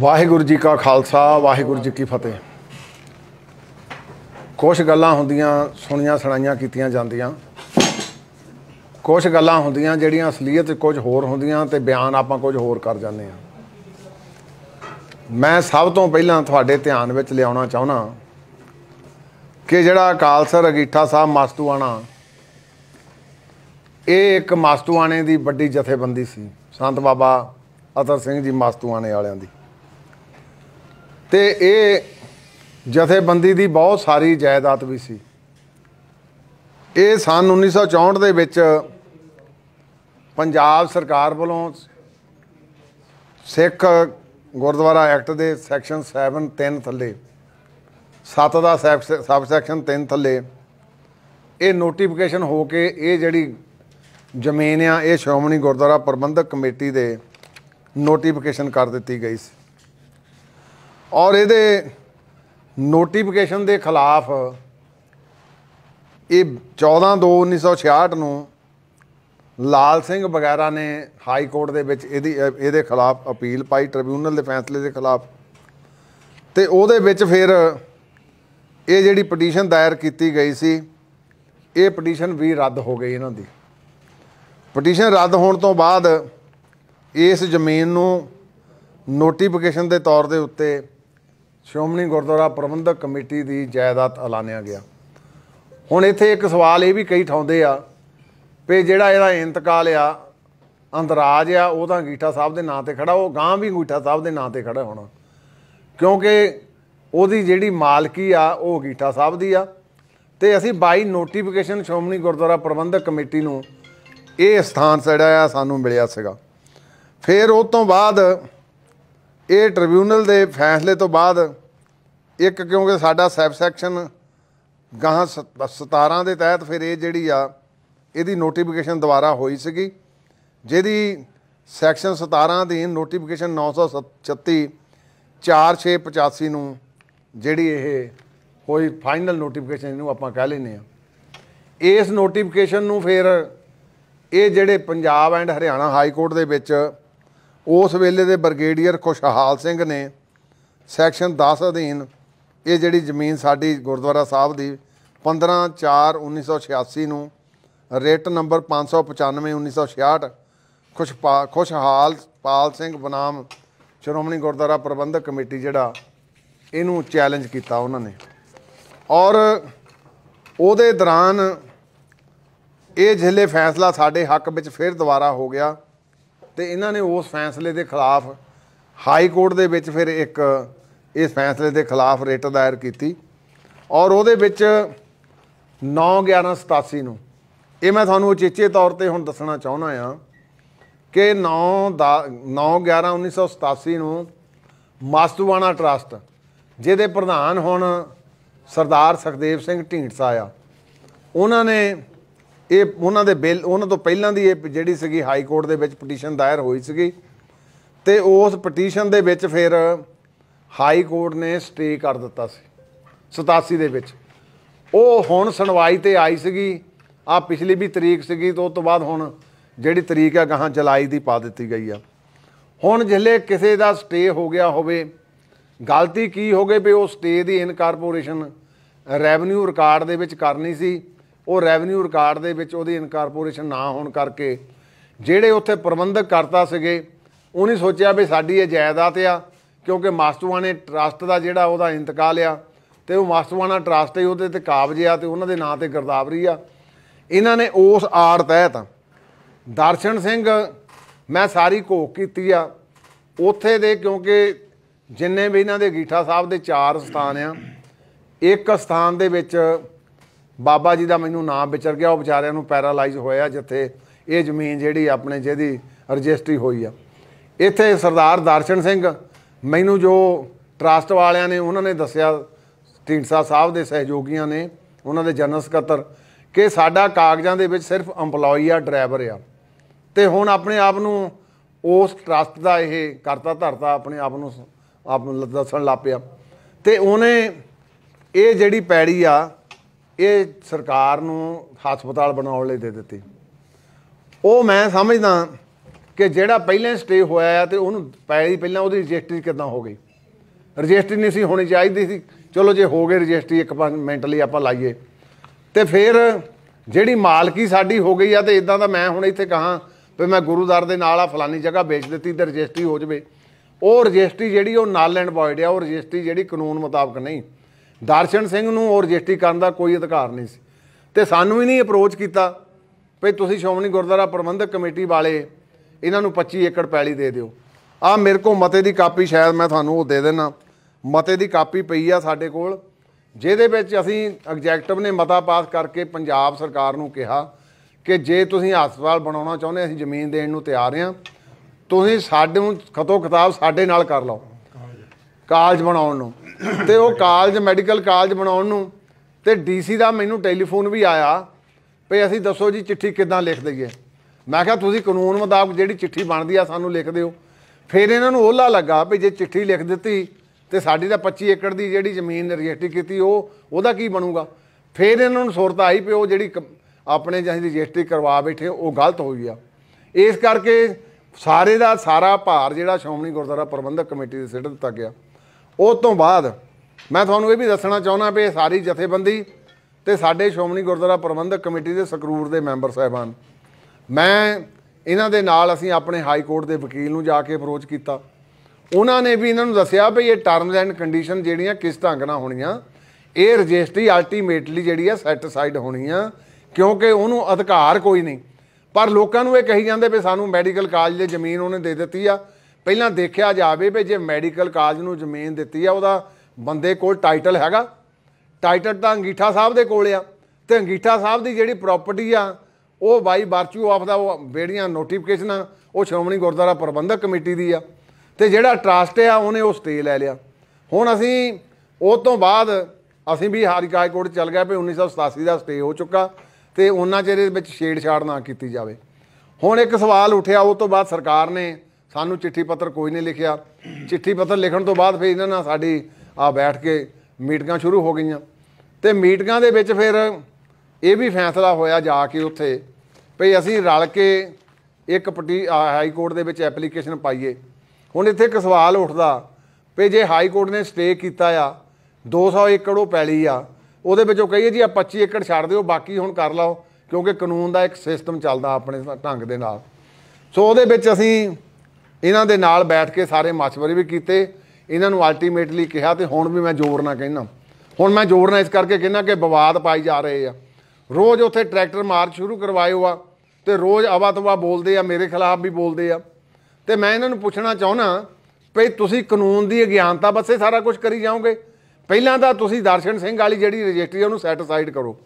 ਵਾਹਿਗੁਰੂ ਜੀ ਕਾ ਖਾਲਸਾ ਵਾਹਿਗੁਰੂ ਜੀ ਕੀ ਫਤਿਹ ਕੁਝ ਗੱਲਾਂ ਹੁੰਦੀਆਂ ਸੁਣੀਆਂ ਸੁਣਾਈਆਂ ਕੀਤੀਆਂ ਜਾਂਦੀਆਂ ਕੁਝ ਗੱਲਾਂ ਹੁੰਦੀਆਂ ਜਿਹੜੀਆਂ ਅਸਲੀਅਤ ਕੁਝ ਹੋਰ ਹੁੰਦੀਆਂ ਤੇ ਬਿਆਨ ਆਪਾਂ ਕੁਝ ਹੋਰ ਕਰ ਜਾਂਦੇ ਆ ਮੈਂ ਸਭ ਤੋਂ ਪਹਿਲਾਂ ਤੁਹਾਡੇ ਧਿਆਨ ਵਿੱਚ ਲਿਆਉਣਾ ਚਾਹਣਾ ਕਿ ਜਿਹੜਾ ਅਕਾਲ ਸਰ ਅਗੀਠਾ ਸਾਹਿਬ ਮਸਤੂਆਣਾ ਇਹ ਇੱਕ ਮਸਤੂਆਣੇ ਦੀ ਵੱਡੀ ਜਥੇਬੰਦੀ ਸੀ ਸੰਤ ਬਾਬਾ ਅਤਰ ਸਿੰਘ ਜੀ ਮਸਤੂਆਣੇ ਵਾਲਿਆਂ ਦੀ ਤੇ ਇਹ ਜਥੇਬੰਦੀ ਦੀ ਬਹੁਤ ਸਾਰੀ ਜਾਇਦਾਦ ਵੀ ਸੀ ਇਹ ਸਨ 1964 ਦੇ ਵਿੱਚ ਪੰਜਾਬ ਸਰਕਾਰ ਵੱਲੋਂ ਸਿੱਖ ਗੁਰਦੁਆਰਾ ਐਕਟ ਦੇ ਸੈਕਸ਼ਨ 7 3 ਥੱਲੇ 7 ਦਾ ਸਬ ਸੈਕਸ਼ਨ 3 ਥੱਲੇ ਇਹ ਨੋਟੀਫਿਕੇਸ਼ਨ ਹੋ ਕੇ ਇਹ ਜਿਹੜੀ ਜ਼ਮੀਨ ਆ ਇਹ ਸ਼੍ਰੋਮਣੀ ਗੁਰਦੁਆਰਾ ਪ੍ਰਬੰਧਕ ਕਮੇਟੀ ਦੇ ਨੋਟੀਫਿਕੇਸ਼ਨ ਕਰ ਦਿੱਤੀ ਗਈ ਸੀ ਔਰ ਇਹਦੇ ਨੋਟੀਫਿਕੇਸ਼ਨ ਦੇ ਖਿਲਾਫ ਇਹ 14/2/1966 ਨੂੰ ਲਾਲ ਸਿੰਘ ਵਗੈਰਾ ਨੇ ਹਾਈ ਕੋਰਟ ਦੇ ਵਿੱਚ ਇਹਦੀ ਇਹਦੇ ਖਿਲਾਫ ਅਪੀਲ ਪਾਈ ਟ੍ਰਿਬਿਊਨਲ ਦੇ ਫੈਸਲੇ ਦੇ ਖਿਲਾਫ ਤੇ ਉਹਦੇ ਵਿੱਚ ਫਿਰ ਇਹ ਜਿਹੜੀ ਪਟੀਸ਼ਨ ਦਾਇਰ ਕੀਤੀ ਗਈ ਸੀ ਇਹ ਪਟੀਸ਼ਨ ਵੀ ਰੱਦ ਹੋ ਗਈ ਇਹਨਾਂ ਦੀ ਪਟੀਸ਼ਨ ਰੱਦ ਹੋਣ ਤੋਂ ਬਾਅਦ ਇਸ ਜ਼ਮੀਨ ਨੂੰ ਨੋਟੀਫਿਕੇਸ਼ਨ ਦੇ ਤੌਰ ਦੇ ਉੱਤੇ ਸ਼੍ਰੋਮਣੀ ਗੁਰਦੁਆਰਾ ਪ੍ਰਬੰਧਕ ਕਮੇਟੀ ਦੀ ਜਾਇਦਾਦ ਐਲਾਨਿਆ ਗਿਆ ਹੁਣ ਇੱਥੇ ਇੱਕ ਸਵਾਲ ਇਹ ਵੀ ਕਈ ਠਾਉਂਦੇ ਆ ਵੀ ਜਿਹੜਾ ਇਹਦਾ ਇੰਤਕਾਲ ਆ ਅੰਦਰਾਜ ਆ ਉਹ ਤਾਂ ਗੀਠਾ ਸਾਹਿਬ ਦੇ ਨਾਂ ਤੇ ਖੜਾ ਉਹ ਗਾਂ ਵੀ ਗੀਠਾ ਸਾਹਿਬ ਦੇ ਨਾਂ ਤੇ ਖੜਾ ਹੋਣਾ ਕਿਉਂਕਿ ਉਹਦੀ ਜਿਹੜੀ ਮਾਲਕੀ ਆ ਉਹ ਗੀਠਾ ਸਾਹਿਬ ਦੀ ਆ ਤੇ ਅਸੀਂ 22 ਨੋਟੀਫਿਕੇਸ਼ਨ ਸ਼੍ਰੋਮਣੀ ਗੁਰਦੁਆਰਾ ਪ੍ਰਬੰਧਕ ਕਮੇਟੀ ਨੂੰ ਇਹ ਸਥਾਨ ਜਿਹੜਾ ਆ ਸਾਨੂੰ ਮਿਲਿਆ ਸੀਗਾ ਫਿਰ ਉਹ ਤੋਂ ਬਾਅਦ ਇਹ ਟ੍ਰਿਬਿਊਨਲ ਦੇ ਫੈਸਲੇ ਤੋਂ ਬਾਅਦ ਇੱਕ ਕਿਉਂਕਿ ਸਾਡਾ ਸੈਬ ਸੈਕਸ਼ਨ ਗਾਹ 17 ਦੇ ਤਹਿਤ ਫਿਰ ਇਹ ਜਿਹੜੀ ਆ ਇਹਦੀ ਨੋਟੀਫਿਕੇਸ਼ਨ ਦੁਬਾਰਾ ਹੋਈ ਸੀਗੀ ਜਿਹਦੀ ਸੈਕਸ਼ਨ 17 ਦੀ ਨੋਟੀਫਿਕੇਸ਼ਨ 936 4685 ਨੂੰ ਜਿਹੜੀ ਇਹ ਹੋਈ ਫਾਈਨਲ ਨੋਟੀਫਿਕੇਸ਼ਨ ਇਹਨੂੰ ਆਪਾਂ ਕਹਿ ਲੈਨੇ ਆ ਇਸ ਨੋਟੀਫਿਕੇਸ਼ਨ ਨੂੰ ਫਿਰ ਇਹ ਜਿਹੜੇ Punjab and Haryana high court ਦੇ ਵਿੱਚ ਉਸ ਵੇਲੇ ਦੇ ਬਰਗੇਡੀਅਰ ਖੁਸ਼ਹਾਲ ਸਿੰਘ ਨੇ ਸੈਕਸ਼ਨ 10 ਅਧੀਨ ਇਹ ਜਿਹੜੀ ਜ਼ਮੀਨ ਸਾਡੀ ਗੁਰਦੁਆਰਾ ਸਾਹਿਬ ਦੀ 15 4 1986 ਨੂੰ ਰੇਟ ਨੰਬਰ 595 1966 ਖੁਸ਼ ਖੁਸ਼ਹਾਲ ਪਾਲ ਸਿੰਘ ਬਨਾਮ ਸ਼੍ਰੋਮਣੀ ਗੁਰਦੁਆਰਾ ਪ੍ਰਬੰਧਕ ਕਮੇਟੀ ਜਿਹੜਾ ਇਹਨੂੰ ਚੈਲੰਜ ਕੀਤਾ ਉਹਨਾਂ ਨੇ ਔਰ ਉਹਦੇ ਦੌਰਾਨ ਇਹ ਜ਼ਿਲ੍ਹੇ ਫੈਸਲਾ ਸਾਡੇ ਹੱਕ ਵਿੱਚ ਫਿਰ ਦੁਬਾਰਾ ਹੋ ਗਿਆ ਤੇ ਇਹਨਾਂ ਨੇ ਉਸ ਫੈਸਲੇ ਦੇ ਖਿਲਾਫ ਹਾਈ ਕੋਰਟ ਦੇ ਵਿੱਚ ਫਿਰ ਇੱਕ ਇਸ ਫੈਸਲੇ ਦੇ ਖਿਲਾਫ ਰਿਟ ਦਾਇਰ ਕੀਤੀ ਔਰ ਉਹਦੇ ਵਿੱਚ 9 11 87 ਨੂੰ ਇਹ ਮੈਂ ਤੁਹਾਨੂੰ ਉਚੇਚੇ ਤੌਰ ਤੇ ਹੁਣ ਦੱਸਣਾ ਚਾਹੁੰਦਾ ਆ ਕਿ 9 9 11 1987 ਨੂੰ ਮਾਸਤੂਵਾਨਾ ਟਰਸਟ ਜਿਹਦੇ ਪ੍ਰਧਾਨ ਹੁਣ ਸਰਦਾਰ ਸੁਖਦੇਵ ਸਿੰਘ ਢੀਂਡਸਾ ਆ ਉਹਨਾਂ ਨੇ ਇਹ ਉਹਨਾਂ ਦੇ ਬਿੱਲ ਉਹਨਾਂ ਤੋਂ ਪਹਿਲਾਂ ਦੀ ਇਹ ਜਿਹੜੀ ਸੀਗੀ ਹਾਈ ਕੋਰਟ ਦੇ ਵਿੱਚ ਪਟੀਸ਼ਨ ਦਾਇਰ ਹੋਈ ਸੀਗੀ ਤੇ ਉਸ ਪਟੀਸ਼ਨ ਦੇ ਵਿੱਚ ਫਿਰ ਹਾਈ ਕੋਰਟ ਨੇ ਸਟੇ ਕਰ ਦਿੱਤਾ ਸੀ 87 ਦੇ ਵਿੱਚ ਉਹ ਹੁਣ ਸੁਣਵਾਈ ਤੇ ਆਈ ਸੀਗੀ ਆ ਪਿਛਲੀ ਵੀ ਤਰੀਕ ਸੀਗੀ ਤੋਂ ਤੋਂ ਬਾਅਦ ਹੁਣ ਜਿਹੜੀ ਤਰੀਕ ਆ ਗਾਹਾਂ ਜੁਲਾਈ ਦੀ ਪਾ ਦਿੱਤੀ ਗਈ ਆ ਹੁਣ ਜਿਲੇ ਕਿਸੇ ਦਾ ਸਟੇ ਹੋ ਗਿਆ ਹੋਵੇ ਗਲਤੀ ਕੀ ਹੋ ਗਈ ਵੀ ਉਹ ਸਟੇ ਦੀ ਇਨਕਾਰਪੋਰੇਸ਼ਨ ਰੈਵਨਿਊ ਰਿਕਾਰਡ ਦੇ ਵਿੱਚ ਕਰਨੀ ਸੀ ਉਹ ਰੈਵਨਿਊ ਰਿਕਾਰਡ ਦੇ ਵਿੱਚ ਉਹਦੀ ਇਨਕਾਰਪੋਰੇਸ਼ਨ ਨਾ ਹੋਣ ਕਰਕੇ ਜਿਹੜੇ ਉੱਥੇ ਪ੍ਰਬੰਧਕ ਕਰਤਾ ਸੀਗੇ ਉਹਨੇ ਸੋਚਿਆ ਵੀ ਸਾਡੀ ਇਹ ਜਾਇਦਾਦ ਆ ਕਿਉਂਕਿ ਨੇ ਟਰਸਟ ਦਾ ਜਿਹੜਾ ਉਹਦਾ ਇੰਤਕਾਲ ਆ ਤੇ ਉਹ ਮਾਸਟੂਆਣਾ ਟਰਸਟ ਹੀ ਉਹਦੇ ਤੇ ਕਾਬਜ ਆ ਤੇ ਉਹਨਾਂ ਦੇ ਨਾਂ ਤੇ ਗਰਦਾਵਰੀ ਆ ਇਹਨਾਂ ਨੇ ਉਸ ਆੜ ਤਹਿਤ ਦਰਸ਼ਨ ਸਿੰਘ ਮੈਂ ਸਾਰੀ ਘੋਖ ਕੀਤੀ ਆ ਉੱਥੇ ਦੇ ਕਿਉਂਕਿ ਜਿੰਨੇ ਵੀ ਇਹਨਾਂ ਦੇ ਗੀਠਾ ਸਾਹਿਬ ਦੇ ਚਾਰ ਸਥਾਨ ਆ ਇੱਕ ਸਥਾਨ ਦੇ ਵਿੱਚ ਬਾਬਾ ਜੀ ਦਾ ਮੈਨੂੰ ਨਾਮ ਵਿਚਰ ਗਿਆ ਉਹ ਵਿਚਾਰਿਆਂ ਨੂੰ ਪੈਰਾਲਾਈਜ਼ ਹੋਇਆ ਜਿੱਥੇ ਇਹ ਜ਼ਮੀਨ ਜਿਹੜੀ ਆਪਣੇ ਜਿਹਦੀ ਰਜਿਸਟਰੀ ਹੋਈ ਆ ਇੱਥੇ ਸਰਦਾਰ ਦਰਸ਼ਨ ਸਿੰਘ ਮੈਨੂੰ ਜੋ ਟਰਸਟ ਵਾਲਿਆਂ ਨੇ ਉਹਨਾਂ ਨੇ ਦੱਸਿਆ ਢੀਂਡਸਾ ਸਾਹਿਬ ਦੇ ਸਹਿਯੋਗੀਆਂ ਨੇ ਉਹਨਾਂ ਦੇ ਜਨਰਲ ਸਕੱਤਰ ਕਿ ਸਾਡਾ ਕਾਗਜ਼ਾਂ ਦੇ ਵਿੱਚ ਸਿਰਫ EMPLOYEE ਆ ਡਰਾਈਵਰ ਆ ਤੇ ਹੁਣ ਆਪਣੇ ਆਪ ਨੂੰ ਉਸ ਟਰਸਟ ਦਾ ਇਹ ਕਰਤਾ ਧਰਤਾ ਆਪਣੇ ਆਪ ਨੂੰ ਆਪ ਨੂੰ ਦੱਸਣ ਲੱਪਿਆ ਤੇ ਉਹਨੇ ਇਹ ਜਿਹੜੀ ਪੈੜੀ ਆ ਇਹ ਸਰਕਾਰ ਨੂੰ ਹਸਪਤਾਲ ਬਣਾਉਣ ਲਈ ਦੇ ਦਿੱਤੀ ਉਹ ਮੈਂ ਸਮਝਦਾ ਕਿ ਜਿਹੜਾ ਪਹਿਲਾਂ ਸਟੇ ਹੋਇਆ ਆ ਤੇ ਉਹਨੂੰ ਪਹਿਲੀ ਪਹਿਲਾਂ ਉਹਦੀ ਰਜਿਸਟਰੀ ਕਿਦਾਂ ਹੋ ਗਈ ਰਜਿਸਟਰੀ ਨਹੀਂ ਸੀ ਹੋਣੀ ਚਾਹੀਦੀ ਸੀ ਚਲੋ ਜੇ ਹੋ ਗਈ ਰਜਿਸਟਰੀ ਇੱਕ ਪੰਜ ਮਿੰਟ ਲਈ ਆਪਾਂ ਲਾਈਏ ਤੇ ਫਿਰ ਜਿਹੜੀ ਮਾਲਕੀ ਸਾਡੀ ਹੋ ਗਈ ਆ ਤੇ ਇਦਾਂ ਦਾ ਮੈਂ ਹੁਣ ਇੱਥੇ ਕਹਾ ਵੀ ਮੈਂ ਗੁਰੂਦਾਰ ਦੇ ਨਾਲ ਆ ਫਲਾਨੀ ਜਗ੍ਹਾ ਵੇਚ ਦਿੱਤੀ ਤੇ ਰਜਿਸਟਰੀ ਹੋ ਜਵੇ ਉਹ ਰਜਿਸਟਰੀ ਜਿਹੜੀ ਉਹ ਨਾਲ ਲੈਂਡ ਬੋਇਡ ਆ ਉਹ ਰਜਿਸਟਰੀ ਜਿਹੜੀ ਕਾਨੂੰਨ ਮੁਤਾਬਕ ਨਹੀਂ ਦਰਸ਼ਨ ਸਿੰਘ ਨੂੰ ਉਹ ਰਜਿਸਟਰੀ ਕਰਨ ਦਾ ਕੋਈ ਅਧਿਕਾਰ ਨਹੀਂ ਸੀ ਤੇ ਸਾਨੂੰ ਹੀ ਨਹੀਂ ਅਪਰੋਚ ਕੀਤਾ ਵੀ ਤੁਸੀਂ ਸ਼ੋਮਣੀ ਗੁਰਦੁਆਰਾ ਪ੍ਰਬੰਧਕ ਕਮੇਟੀ ਵਾਲੇ ਇਹਨਾਂ ਨੂੰ 25 ਏਕੜ ਪੈਲੀ ਦੇ ਦਿਓ ਆ ਮੇਰੇ ਕੋਲ ਮਤੇ ਦੀ ਕਾਪੀ ਸ਼ਾਇਦ ਮੈਂ ਤੁਹਾਨੂੰ ਉਹ ਦੇ ਦੇਣਾ ਮਤੇ ਦੀ ਕਾਪੀ ਪਈ ਆ ਸਾਡੇ ਕੋਲ ਜਿਹਦੇ ਵਿੱਚ ਅਸੀਂ ਐਗਜੈਕਟਿਵ ਨੇ ਮਤਾ ਪਾਸ ਕਰਕੇ ਪੰਜਾਬ ਸਰਕਾਰ ਨੂੰ ਕਿਹਾ ਕਿ ਜੇ ਤੁਸੀਂ ਹਸਪਤਾਲ ਬਣਾਉਣਾ ਚਾਹੁੰਦੇ ਅਸੀਂ ਜ਼ਮੀਨ ਦੇਣ ਨੂੰ ਤਿਆਰ ਹਾਂ ਤੁਸੀਂ ਸਾਡੇ ਨੂੰ ਖਤੋ ਕਿਤਾਬ ਸਾਡੇ ਨਾਲ ਕਰ ਲਓ ਕਾਲਜ ਬਣਾਉਣ ਨੂੰ ਤੇ ਉਹ ਕਾਲਜ ਮੈਡੀਕਲ ਕਾਲਜ ਬਣਾਉਣ ਨੂੰ ਤੇ ਡੀਸੀ ਦਾ ਮੈਨੂੰ ਟੈਲੀਫੋਨ ਵੀ ਆਇਆ ਵੀ ਅਸੀਂ ਦੱਸੋ ਜੀ ਚਿੱਠੀ ਕਿੱਦਾਂ ਲਿਖ ਦਈਏ ਮੈਂ ਕਿਹਾ ਤੁਸੀਂ ਕਾਨੂੰਨ ਮੁਤਾਬਕ ਜਿਹੜੀ ਚਿੱਠੀ ਬਣਦੀ ਆ ਸਾਨੂੰ ਲਿਖ ਦਿਓ ਫਿਰ ਇਹਨਾਂ ਨੂੰ ਓਲਾ ਲੱਗਾ ਵੀ ਜੇ ਚਿੱਠੀ ਲਿਖ ਦਿੱਤੀ ਤੇ ਸਾਡੀ ਤਾਂ 25 ਏਕੜ ਦੀ ਜਿਹੜੀ ਜ਼ਮੀਨ ਰਜਿਸਟਰੀ ਕੀਤੀ ਉਹ ਉਹਦਾ ਕੀ ਬਣੂਗਾ ਫਿਰ ਇਹਨਾਂ ਨੂੰ ਸੁਰਤ ਆਈ ਪਿਓ ਉਹ ਜਿਹੜੀ ਆਪਣੇ ਜਿਹੜੀ ਰਜਿਸਟਰੀ ਕਰਵਾ ਬੈਠੇ ਉਹ ਗਲਤ ਹੋ ਗਿਆ ਇਸ ਕਰਕੇ ਸਾਰੇ ਦਾ ਸਾਰਾ ਭਾਰ ਜਿਹੜਾ ਸ਼ੋਮਣੀ ਗੁਰਦੁਆਰਾ ਪ੍ਰਬੰਧਕ ਕਮੇਟੀ ਦੇ ਸਿਰ ਦਿੱਤਾ ਗਿਆ ਉਸ ਤੋਂ ਬਾਅਦ ਮੈਂ ਤੁਹਾਨੂੰ ਇਹ ਵੀ ਦੱਸਣਾ ਚਾਹੁੰਦਾ ਵੀ ਇਹ ਸਾਰੀ ਜਥੇਬੰਦੀ ਤੇ ਸਾਡੇ ਸ਼ੋਮਣੀ ਗੁਰਦੁਆਰਾ ਪ੍ਰਬੰਧਕ ਕਮੇਟੀ ਦੇ ਸਕਰੂਰ ਦੇ ਮੈਂਬਰ ਸਹਿਬਾਨ ਮੈਂ ਇਹਨਾਂ ਦੇ ਨਾਲ ਅਸੀਂ ਆਪਣੇ ਹਾਈ ਕੋਰਟ ਦੇ ਵਕੀਲ ਨੂੰ ਜਾ ਕੇ ਅਪਰੋਚ ਕੀਤਾ ਉਹਨਾਂ ਨੇ ਵੀ ਇਹਨਾਂ ਨੂੰ ਦੱਸਿਆ ਵੀ ਇਹ ਟਰਮਸ ਐਂਡ ਕੰਡੀਸ਼ਨ ਜਿਹੜੀਆਂ ਕਿਸ ਢੰਗ ਨਾਲ ਹੋਣੀਆਂ ਇਹ ਰਜਿਸਟਰੀ ਅਲਟੀਮੇਟਲੀ ਜਿਹੜੀ ਆ ਸੈਟੀਸਫਾਈਡ ਹੋਣੀ ਆ ਕਿਉਂਕਿ ਉਹਨੂੰ ਅਧਿਕਾਰ ਕੋਈ ਨਹੀਂ ਪਰ ਲੋਕਾਂ ਨੂੰ ਇਹ ਕਹੀ ਜਾਂਦੇ ਵੀ ਸਾਨੂੰ ਮੈਡੀਕਲ ਕਾਲਜ ਦੇ ਜ਼ਮੀਨ ਉਹਨੇ ਦੇ ਦਿੱਤੀ ਆ ਪਹਿਲਾਂ ਦੇਖਿਆ ਜਾਵੇ ਵੀ ਜੇ ਮੈਡੀਕਲ ਕਾਲਜ ਨੂੰ ਜ਼ਮੀਨ ਦਿੱਤੀ ਆ ਉਹਦਾ ਬੰਦੇ ਕੋਲ ਟਾਈਟਲ ਹੈਗਾ ਟਾਈਟਲ ਤਾਂ ਅੰਗੀਠਾ ਸਾਹਿਬ ਦੇ ਕੋਲ ਆ ਤੇ ਅੰਗੀਠਾ ਸਾਹਿਬ ਦੀ ਜਿਹੜੀ ਪ੍ਰਾਪਰਟੀ ਆ ਉਹ ਬਾਈ ਵਰਚੂ ਆਫ ਦਾ ਉਹ ਬੇੜੀਆਂ ਨੋਟੀਫਿਕੇਸ਼ਨਾਂ ਉਹ ਸ਼੍ਰੋਮਣੀ ਗੁਰਦੁਆਰਾ ਪ੍ਰਬੰਧਕ ਕਮੇਟੀ ਦੀ ਆ ਤੇ ਜਿਹੜਾ ਟਰਸਟ ਆ ਉਹਨੇ ਉਹ ਸਟੇ ਲੈ ਲਿਆ ਹੁਣ ਅਸੀਂ ਉਹ ਤੋਂ ਬਾਅਦ ਅਸੀਂ ਵੀ ਹਾਰੀ ਹਾਈ ਕੋਰਟ ਚੱਲ ਗਏ ਵੀ 1987 ਦਾ ਸਟੇ ਹੋ ਚੁੱਕਾ ਤੇ ਉਹਨਾਂ ਚਿਹਰੇ ਵਿੱਚ ਛੇੜਛਾੜ ਨਾ ਕੀਤੀ ਜਾਵੇ ਹੁਣ ਇੱਕ ਸਵਾਲ ਉੱਠਿਆ ਉਹ ਤੋਂ ਬਾਅਦ ਸਰਕਾਰ ਨੇ ਸਾਨੂੰ ਚਿੱਠੀ ਪੱਤਰ ਕੋਈ ਨਹੀਂ ਲਿਖਿਆ ਚਿੱਠੀ ਪੱਤਰ ਲਿਖਣ ਤੋਂ ਬਾਅਦ ਫਿਰ ਇਹਨਾਂ ਨਾਲ ਸਾਡੀ ਆ ਬੈਠ ਕੇ ਮੀਟਿੰਗਾਂ ਸ਼ੁਰੂ ਹੋ ਗਈਆਂ ਤੇ ਮੀਟਿੰਗਾਂ ਦੇ ਵਿੱਚ ਫਿਰ ਇਹ ਵੀ ਫੈਸਲਾ ਹੋਇਆ ਜਾ ਕੇ ਉੱਥੇ ਭਈ ਅਸੀਂ ਰਲ ਕੇ ਇੱਕ ਪਟੀ ਹਾਈ ਕੋਰਟ ਦੇ ਵਿੱਚ ਐਪਲੀਕੇਸ਼ਨ ਪਾਈਏ ਹੁਣ ਇੱਥੇ ਇੱਕ ਸਵਾਲ ਉੱਠਦਾ ਭਈ ਜੇ ਹਾਈ ਕੋਰਟ ਨੇ ਸਟੇ ਕੀਤਾ ਆ 200 ਏਕੜ ਉਹ ਪੈਲੀ ਆ ਉਹਦੇ ਵਿੱਚੋਂ ਕਹੀਏ ਜੀ ਆ 25 ਏਕੜ ਛੱਡ ਦਿਓ ਬਾਕੀ ਹੁਣ ਕਰ ਲਓ ਕਿਉਂਕਿ ਕਾਨੂੰਨ ਦਾ ਇੱਕ ਸਿਸਟਮ ਚੱਲਦਾ ਆਪਣੇ ਢੰਗ ਦੇ ਨਾਲ ਸੋ ਉਹਦੇ ਵਿੱਚ ਅਸੀਂ ਇਹਨਾਂ ਦੇ ਨਾਲ ਬੈਠ ਕੇ ਸਾਰੇ ਮਸ਼ਵਰੇ ਵੀ ਕੀਤੇ ਇਹਨਾਂ ਨੂੰ ਅਲਟੀਮੇਟਲੀ ਕਿਹਾ ਤੇ ਹੁਣ ਵੀ ਮੈਂ ਜ਼ੋਰ ਨਾਲ ਕਹਿਣਾ ਹੁਣ ਮੈਂ ਜ਼ੋਰ ਨਾਲ ਇਸ ਕਰਕੇ ਕਹਿਣਾ ਕਿ ਵਿਵਾਦ ਪਾਈ ਜਾ ਰਹੇ ਆ ਰੋਜ਼ ਉੱਥੇ ਟਰੈਕਟਰ ਮਾਰ ਸ਼ੁਰੂ ਕਰਵਾਇਓ ਆ ਤੇ ਰੋਜ਼ ਆਵਾ ਤਵਾ ਬੋਲਦੇ ਆ ਮੇਰੇ ਖਿਲਾਫ ਵੀ ਬੋਲਦੇ ਆ ਤੇ ਮੈਂ ਇਹਨਾਂ ਨੂੰ ਪੁੱਛਣਾ ਚਾਹਣਾ ਭਈ ਤੁਸੀਂ ਕਾਨੂੰਨ ਦੀ ਅਗਿਆਨਤਾ ਬੱਸੇ ਸਾਰਾ ਕੁਝ ਕਰੀ ਜਾਓਗੇ ਪਹਿਲਾਂ ਤਾਂ ਤੁਸੀਂ ਦਰਸ਼ਨ ਸਿੰਘ ਵਾਲੀ ਜਿਹੜੀ ਰਜਿਸਟਰੀ ਉਹਨੂੰ ਸੈਟੀਸਫਾਈਡ ਕਰੋ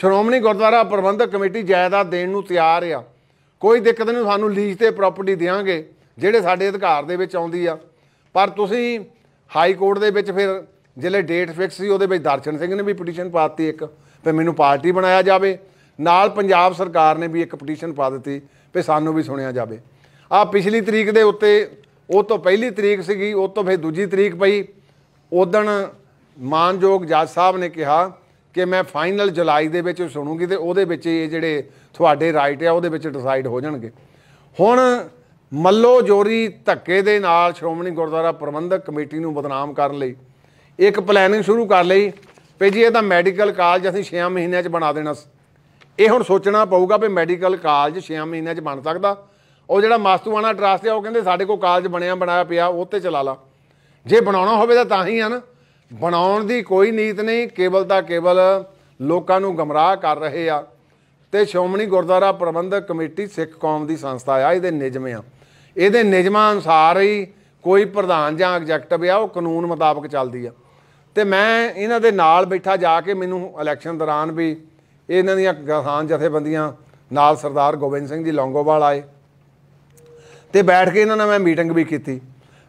ਸ਼੍ਰੋਮਣੀ ਗੁਰਦੁਆਰਾ ਪ੍ਰਬੰਧਕ ਕਮੇਟੀ ਜਾਇਦਾਦ ਦੇਣ ਨੂੰ ਤਿਆਰ ਆ ਕੋਈ ਦਿੱਕਤ ਨਹੀਂ ਸਾਨੂੰ ਲੀਜ਼ ਤੇ ਪ੍ਰਾਪਰਟੀ ਦੇਵਾਂਗੇ ਜਿਹੜੇ ਸਾਡੇ ਅਧਿਕਾਰ ਦੇ ਵਿੱਚ ਆਉਂਦੀ ਆ ਪਰ ਤੁਸੀਂ ਹਾਈ ਕੋਰਟ ਦੇ ਵਿੱਚ ਫਿਰ ਜਿਹੜੇ ਡੇਟ ਫਿਕਸ ਸੀ ਉਹਦੇ ਵਿੱਚ ਦਰਸ਼ਨ ਸਿੰਘ ਨੇ ਵੀ ਪਟੀਸ਼ਨ ਪਾ ਦਿੱਤੀ ਇੱਕ ਤੇ ਮੈਨੂੰ ਪਾਰਟੀ ਬਣਾਇਆ ਜਾਵੇ ਨਾਲ ਪੰਜਾਬ ਸਰਕਾਰ ਨੇ ਵੀ ਇੱਕ ਪਟੀਸ਼ਨ ਪਾ ਦਿੱਤੀ ਵੀ ਸਾਨੂੰ ਵੀ ਸੁਣਿਆ ਜਾਵੇ ਆ ਪਿਛਲੀ ਤਰੀਕ ਦੇ ਉੱਤੇ ਉਹ ਤੋਂ ਪਹਿਲੀ ਤਰੀਕ ਸੀਗੀ ਉਹ ਤੋਂ ਫਿਰ ਦੂਜੀ ਤਰੀਕ ਪਈ ਉਦਣ ਮਾਨਯੋਗ ਜੱਜ ਸਾਹਿਬ ਨੇ ਕਿਹਾ ਕਿ ਮੈਂ ਫਾਈਨਲ ਜੁਲਾਈ ਦੇ ਵਿੱਚ ਸੁਣੂਗੀ ਤੇ ਉਹਦੇ ਵਿੱਚ ਇਹ ਜਿਹੜੇ ਤੁਹਾਡੇ ਰਾਈਟ ਆ ਉਹਦੇ ਵਿੱਚ ਡਿਸਾਈਡ ਹੋ ਜਾਣਗੇ ਹੁਣ ਮੱਲੋ ਜੋਰੀ ਧੱਕੇ ਦੇ ਨਾਲ ਸ਼੍ਰੋਮਣੀ ਗੁਰਦੁਆਰਾ ਪ੍ਰਬੰਧਕ ਕਮੇਟੀ ਨੂੰ ਬਦਨਾਮ ਕਰਨ ਲਈ ਇੱਕ ਪਲੈਨਿੰਗ ਸ਼ੁਰੂ ਕਰ ਲਈ ਪੇ ਜੀ ਇਹ ਤਾਂ ਮੈਡੀਕਲ ਕਾਲਜ ਅਸੀਂ 6 ਮਹੀਨਿਆਂ 'ਚ ਬਣਾ ਦੇਣਾ ਇਹ ਹੁਣ ਸੋਚਣਾ ਪਊਗਾ ਵੀ ਮੈਡੀਕਲ ਕਾਲਜ 6 ਮਹੀਨਿਆਂ 'ਚ ਬਣ ਸਕਦਾ ਉਹ ਜਿਹੜਾ ਮਾਸਤੂਆਣਾ ਟਰਸਟ ਆ ਉਹ ਕਹਿੰਦੇ ਸਾਡੇ ਕੋਲ ਕਾਲਜ ਬਣਿਆ ਬਣਾਇਆ ਪਿਆ ਉਹ ਤੇ ਚਲਾ ਲਾ ਜੇ ਬਣਾਉਣਾ ਹੋਵੇ ਤਾਂ ਤਾਂ ਹੀ ਆ ਨਾ ਬਣਾਉਣ ਦੀ ਕੋਈ ਨੀਤ ਨਹੀਂ ਕੇਵਲ ਤਾਂ ਕੇਵਲ ਲੋਕਾਂ ਨੂੰ ਗਮਰਾਹ ਕਰ ਰਹੇ ਆ ਤੇ ਸ਼ੋਮਣੀ ਗੁਰਦੁਆਰਾ ਪ੍ਰਬੰਧਕ ਕਮੇਟੀ ਸਿੱਖ ਕੌਮ ਦੀ ਸੰਸਥਾ ਆ ਇਹਦੇ ਨਿਯਮ ਆ ਇਹਦੇ ਨਿਯਮਾਂ ਅਨੁਸਾਰ ਹੀ ਕੋਈ ਪ੍ਰਧਾਨ ਜਾਂ ਐਗਜ਼ੈਕਟਿਵ ਆ ਉਹ ਕਾਨੂੰਨ ਮੁਤਾਬਕ ਚੱਲਦੀ ਆ ਤੇ ਮੈਂ ਇਹਨਾਂ ਦੇ ਨਾਲ ਬੈਠਾ ਜਾ ਕੇ ਮੈਨੂੰ ਇਲੈਕਸ਼ਨ ਦੌਰਾਨ ਵੀ ਇਹਨਾਂ ਦੀਆਂ ਕਿਸਾਨ ਜਥੇਬੰਦੀਆਂ ਨਾਲ ਸਰਦਾਰ ਗੋਬਿੰਦ ਸਿੰਘ ਜੀ ਲੌਂਗੋਵਾਲ ਆਏ ਤੇ ਬੈਠ ਕੇ ਇਹਨਾਂ ਨਾਲ ਮੈਂ ਮੀਟਿੰਗ ਵੀ ਕੀਤੀ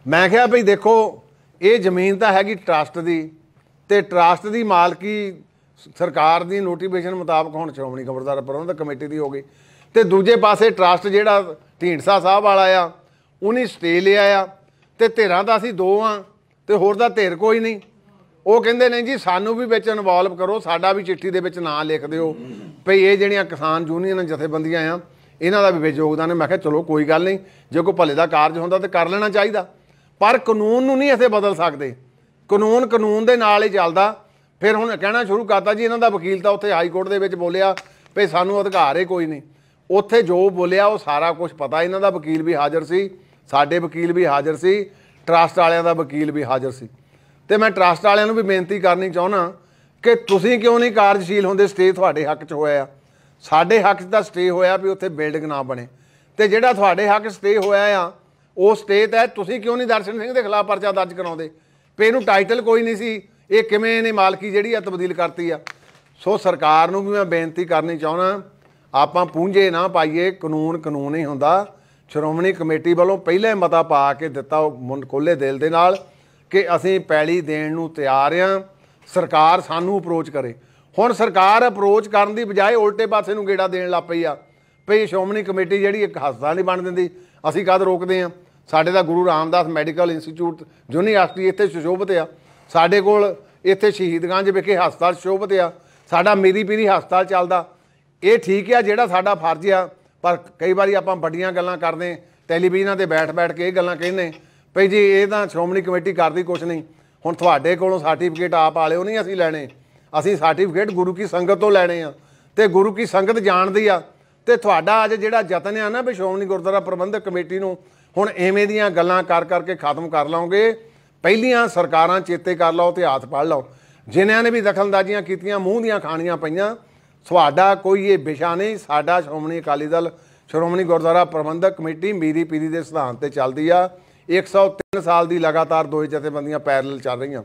ਮੈਂ ਕਿਹਾ ਭਈ ਦੇਖੋ ਇਹ ਜ਼ਮੀਨ ਤਾਂ ਹੈਗੀ ਟਰਸਟ ਦੀ ਤੇ ਟਰਸਟ ਦੀ ਮਾਲਕੀ ਸਰਕਾਰ ਦੀ ਨੋਟੀਫਿਕੇਸ਼ਨ ਮੁਤਾਬਕ ਹੁਣ ਸ਼੍ਰੋਮਣੀ ਖਬਰਦਾਰ ਪਰ ਉਹਨਾਂ ਦਾ ਕਮੇਟੀ ਦੀ ਹੋ ਗਈ ਤੇ ਦੂਜੇ ਪਾਸੇ ਟਰਸਟ ਜਿਹੜਾ ਢੀਂਡਸਾ ਸਾਹਿਬ ਵਾਲਾ ਆ ਉਹਨੇ ਸਟੇ ਲਿਆ ਆ ਤੇ ਧੇਰਾਂ ਦਾ ਅਸੀਂ ਦੋ ਆ ਤੇ ਹੋਰ ਦਾ ਧੇਰ ਕੋਈ ਨਹੀਂ ਉਹ ਕਹਿੰਦੇ ਨੇ ਜੀ ਸਾਨੂੰ ਵੀ ਵਿੱਚ ਇਨਵੋਲਵ ਕਰੋ ਸਾਡਾ ਵੀ ਚਿੱਠੀ ਦੇ ਵਿੱਚ ਨਾਂ ਲਿਖ ਦਿਓ ਭਈ ਇਹ ਜਿਹੜੀਆਂ ਕਿਸਾਨ ਯੂਨੀਅਨ ਜਥੇਬੰਦੀਆਂ ਆ ਇਹਨਾਂ ਦਾ ਵੀ ਵਿੱਚ ਯੋਗਦਾਨ ਹੈ ਮੈਂ ਕਿਹਾ ਚਲੋ ਕੋਈ ਗੱਲ ਨਹੀਂ ਜੇ ਕੋਈ ਭਲੇ ਦਾ ਕਾਰਜ ਹੁੰਦਾ ਤੇ ਕਰ ਲੈਣਾ ਚਾਹੀਦਾ ਪਰ ਕਾਨੂੰਨ ਨੂੰ ਨਹੀਂ ਅਸੀਂ ਬਦਲ ਸਕਦੇ ਕਾਨੂੰਨ ਕਾਨੂੰਨ ਦੇ ਨਾਲ ਹੀ ਚੱਲਦਾ ਫਿਰ ਹੁਣ ਕਹਿਣਾ ਸ਼ੁਰੂ ਕਰਤਾ ਜੀ ਇਹਨਾਂ ਦਾ ਵਕੀਲ ਤਾਂ ਉੱਥੇ ਹਾਈ ਕੋਰਟ ਦੇ ਵਿੱਚ ਬੋਲਿਆ ਵੀ ਸਾਨੂੰ ਅਧਿਕਾਰ ਹੀ ਕੋਈ ਨਹੀਂ ਉੱਥੇ ਜੋ ਬੋਲਿਆ ਉਹ ਸਾਰਾ ਕੁਝ ਪਤਾ ਇਹਨਾਂ ਦਾ ਵਕੀਲ ਵੀ ਹਾਜ਼ਰ ਸੀ ਸਾਡੇ ਵਕੀਲ ਵੀ ਹਾਜ਼ਰ ਸੀ ਟਰਸਟ ਵਾਲਿਆਂ ਦਾ ਵਕੀਲ ਵੀ ਹਾਜ਼ਰ ਸੀ ਤੇ ਮੈਂ ਟਰਸਟ ਵਾਲਿਆਂ ਨੂੰ ਵੀ ਬੇਨਤੀ ਕਰਨੀ ਚਾਹੁੰਨਾ ਕਿ ਤੁਸੀਂ ਕਿਉਂ ਨਹੀਂ ਕਾਰਜਸ਼ੀਲ ਹੁੰਦੇ ਸਟੇ ਤੁਹਾਡੇ ਹੱਕ 'ਚ ਹੋਇਆ ਸਾਡੇ ਹੱਕ 'ਚ ਤਾਂ ਸਟੇ ਹੋਇਆ ਵੀ ਉੱਥੇ ਬਿਲਡਿੰਗ ਨਾ ਬਣੇ ਤੇ ਜਿਹੜਾ ਤੁਹਾਡੇ ਹੱਕ ਸਟੇ ਹੋਇਆ ਆ ਉਹ ਸਟੇ ਤਹਿ ਤੁਸੀਂ ਕਿਉਂ ਨਹੀਂ ਦਰਸ਼ਨ ਸਿੰਘ ਦੇ ਖਿਲਾਫ ਪਰਚਾ ਦਰਜ ਕਰਾਉਂਦੇ ਪੇ ਇਹਨੂੰ ਟਾਈਟਲ ਕੋਈ ਨਹੀਂ ਸੀ ਇਹ ਕਿਵੇਂ ਨੇ ਮਾਲਕੀ ਜਿਹੜੀ ਆ ਤਬਦੀਲ ਕਰਤੀ ਆ ਸੋ ਸਰਕਾਰ ਨੂੰ ਵੀ ਮੈਂ ਬੇਨਤੀ ਕਰਨੀ ਚਾਹੁੰਦਾ ਆਪਾਂ ਪੂੰਝੇ ਨਾ ਪਾਈਏ ਕਾਨੂੰਨ ਕਾਨੂੰਨ ਹੀ ਹੁੰਦਾ ਸ਼੍ਰੋਮਣੀ ਕਮੇਟੀ ਵੱਲੋਂ ਪਹਿਲੇ ਮਤਾ ਪਾ ਕੇ ਦਿੱਤਾ ਉਹ ਕੋਲੇ ਦਿਲ ਦੇ ਨਾਲ ਕਿ ਅਸੀਂ ਪੈਲੀ ਦੇਣ ਨੂੰ ਤਿਆਰ ਆ ਸਰਕਾਰ ਸਾਨੂੰ ਅਪਰੋਚ ਕਰੇ ਹੁਣ ਸਰਕਾਰ ਅਪਰੋਚ ਕਰਨ ਦੀ ਬਜਾਏ ਉਲਟੇ ਪਾਸੇ ਨੂੰ ਗੇੜਾ ਦੇਣ ਲੱਗ ਪਈ ਆ ਪਈ ਸ਼੍ਰੋਮਣੀ ਕਮੇਟੀ ਜਿਹੜੀ ਇੱਕ ਹਸਦਾ ਨਹੀਂ ਬਣ ਦਿੰਦੀ ਅਸੀਂ ਕਦ ਰੋਕਦੇ ਆ ਸਾਡੇ ਦਾ Guru Ramdas medical institute university ਇੱਥੇ ਸੁਸ਼ੋਭਿਤ ਆ ਸਾਡੇ ਕੋਲ ਇੱਥੇ ਸ਼ਹੀਦਗੰਜ ਵਿਖੇ ਹਸਪਤਾਲ ਸ਼ੋਭਤ ਆ ਸਾਡਾ ਮੇਰੀ ਪੀਰੀ ਹਸਪਤਾਲ ਚੱਲਦਾ ਇਹ ਠੀਕ ਆ ਜਿਹੜਾ ਸਾਡਾ ਫਰਜ਼ ਆ ਪਰ ਕਈ ਵਾਰੀ ਆਪਾਂ ਵੱਡੀਆਂ ਗੱਲਾਂ ਕਰਦੇ ਟੈਲੀਵਿਜ਼ਨਾਂ ਤੇ ਬੈਠ-ਬੈਠ ਕੇ ਇਹ ਗੱਲਾਂ ਕਹਿੰਦੇ ਭਈ ਜੀ ਇਹ ਤਾਂ ਸ਼੍ਰੋਮਣੀ ਕਮੇਟੀ ਕਰਦੀ ਕੁਛ ਨਹੀਂ ਹੁਣ ਤੁਹਾਡੇ ਕੋਲੋਂ ਸਰਟੀਫਿਕੇਟ ਆਪ ਵਾਲਿਓ ਨਹੀਂ ਅਸੀਂ ਲੈਣੇ ਅਸੀਂ ਸਰਟੀਫਿਕੇਟ ਗੁਰੂ ਕੀ ਸੰਗਤ ਤੋਂ ਲੈਣੇ ਆ ਤੇ ਗੁਰੂ ਕੀ ਸੰਗਤ ਜਾਣਦੀ ਆ ਤੇ ਤੁਹਾਡਾ ਅੱਜ ਜਿਹੜਾ ਯਤਨ ਆ ਨਾ ਵੀ ਸ਼੍ਰੋਮਣੀ ਗੁਰਦੁਆਰਾ ਪ੍ਰਬੰਧਕ ਕਮੇਟੀ ਨੂੰ ਹੁਣ ਐਵੇਂ ਦੀਆਂ ਗੱਲਾਂ ਕਰ ਕਰਕੇ ਖਤਮ ਕਰ ਲਾਉਂਗੇ ਪਹਿਲੀਆਂ ਸਰਕਾਰਾਂ ਚੇਤੇ ਕਰ ਲਓ ਤੇ ਹੱਥ ਪੜ ਲਓ ਜਿਨ੍ਹਾਂ ਨੇ ਵੀ ਦਖਲਅੰਦਾਜ਼ੀਆਂ ਕੀਤੀਆਂ ਮੂੰਹ ਦੀਆਂ ਖਾਣੀਆਂ ਪਈਆਂ ਤੁਹਾਡਾ ਕੋਈ ਇਹ ਵਿਸ਼ਾ ਨਹੀਂ ਸਾਡਾ ਸ਼੍ਰੋਮਣੀ ਅਕਾਲੀ ਦਲ ਸ਼੍ਰੋਮਣੀ ਗੁਰਦੁਆਰਾ ਪ੍ਰਬੰਧਕ ਕਮੇਟੀ ਮੀਰੀ ਪੀਰੀ ਦੇ ਸਿਧਾਂਤ ਤੇ ਚੱਲਦੀ ਆ 103 ਸਾਲ ਦੀ ਲਗਾਤਾਰ ਦੋ ਜਥੇਬੰਦੀਆਂ ਪੈਰਲਲ ਚੱਲ ਰਹੀਆਂ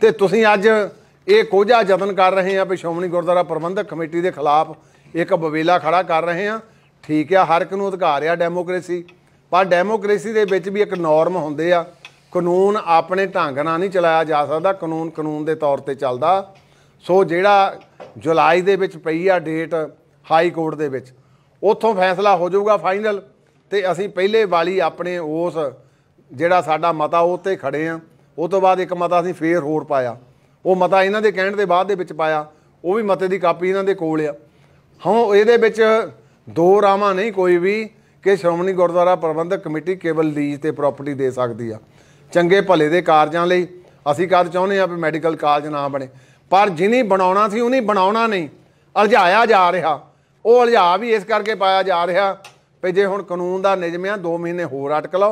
ਤੇ ਤੁਸੀਂ ਅੱਜ ਇਹ ਕੋਝਾ ਯਤਨ ਕਰ ਰਹੇ ਆ ਵੀ ਸ਼੍ਰੋਮਣੀ ਗੁਰਦੁਆਰਾ ਪ੍ਰਬੰਧਕ ਕਮੇਟੀ ਦੇ ਖਿਲਾਫ ਇੱਕ ਬਵੇਲਾ ਖੜਾ ਕਰ ਰਹੇ ਆ ਠੀਕ ਆ ਹਰ ਇੱਕ ਨੂੰ ਅਧਿਕਾਰ ਆ ਡੈਮੋਕ੍ਰੇਸੀ ਪਰ ਡੈਮੋਕ੍ਰੇਸੀ ਦੇ ਵਿੱਚ ਵੀ ਇੱਕ ਨਾਰਮ ਹੁੰਦੇ ਆ ਕਾਨੂੰਨ ਆਪਣੇ ਢੰਗ ਨਾਲ ਨਹੀਂ ਚਲਾਇਆ ਜਾ ਸਕਦਾ ਕਾਨੂੰਨ ਕਾਨੂੰਨ ਦੇ ਤੌਰ ਤੇ ਚੱਲਦਾ ਸੋ ਜਿਹੜਾ ਜੁਲਾਈ ਦੇ ਵਿੱਚ ਪਈ ਆ ਡੇਟ ਹਾਈ ਕੋਰਟ ਦੇ ਵਿੱਚ ਉੱਥੋਂ ਫੈਸਲਾ ਹੋ ਜਾਊਗਾ ਫਾਈਨਲ ਤੇ ਅਸੀਂ ਪਹਿਲੇ ਵਾਲੀ ਆਪਣੇ ਉਸ ਜਿਹੜਾ ਸਾਡਾ ਮਤਾ ਉਹ ਤੇ ਖੜੇ ਆ ਉਹ ਤੋਂ ਬਾਅਦ ਇੱਕ ਮਤਾ ਅਸੀਂ ਫੇਰ ਹੋਰ ਪਾਇਆ ਉਹ ਮਤਾ ਇਹਨਾਂ ਦੇ ਕਹਿਣ ਦੇ ਬਾਅਦ ਦੇ ਵਿੱਚ ਪਾਇਆ ਉਹ ਵੀ ਮਤੇ ਦੀ ਕਾਪੀ ਇਹਨਾਂ ਦੇ ਕੋਲ ਆ ਹਾਂ ਇਹਦੇ ਵਿੱਚ ਦੋ ਰਾਵਾਂ ਨਹੀਂ ਕੋਈ ਵੀ ਕਿ ਸ਼੍ਰੋਮਣੀ ਗੁਰਦੁਆਰਾ ਪ੍ਰਬੰਧਕ ਕਮੇਟੀ ਕੇਵਲ ਲੀਜ਼ ਤੇ ਪ੍ਰਾਪਰਟੀ ਦੇ ਸਕਦੀ ਆ ਚੰਗੇ ਭਲੇ ਦੇ ਕਾਰਜਾਂ ਲਈ ਅਸੀਂ ਕਦ ਚਾਹੁੰਦੇ ਆ ਵੀ ਮੈਡੀਕਲ ਕਾਲਜ ਨਾ ਬਣੇ ਪਰ ਜਿਨੀ ਬਣਾਉਣਾ ਸੀ ਉਹਨੇ ਬਣਾਉਣਾ ਨਹੀਂ ਅਲਝਾਇਆ ਜਾ ਰਿਹਾ ਉਹ ਅਲਝਾ ਵੀ ਇਸ ਕਰਕੇ ਪਾਇਆ ਜਾ ਰਿਹਾ ਵੀ ਜੇ ਹੁਣ ਕਾਨੂੰਨ ਦਾ ਨਿਯਮ ਆ 2 ਮਹੀਨੇ ਹੋਰ ਅਟਕ ਲਓ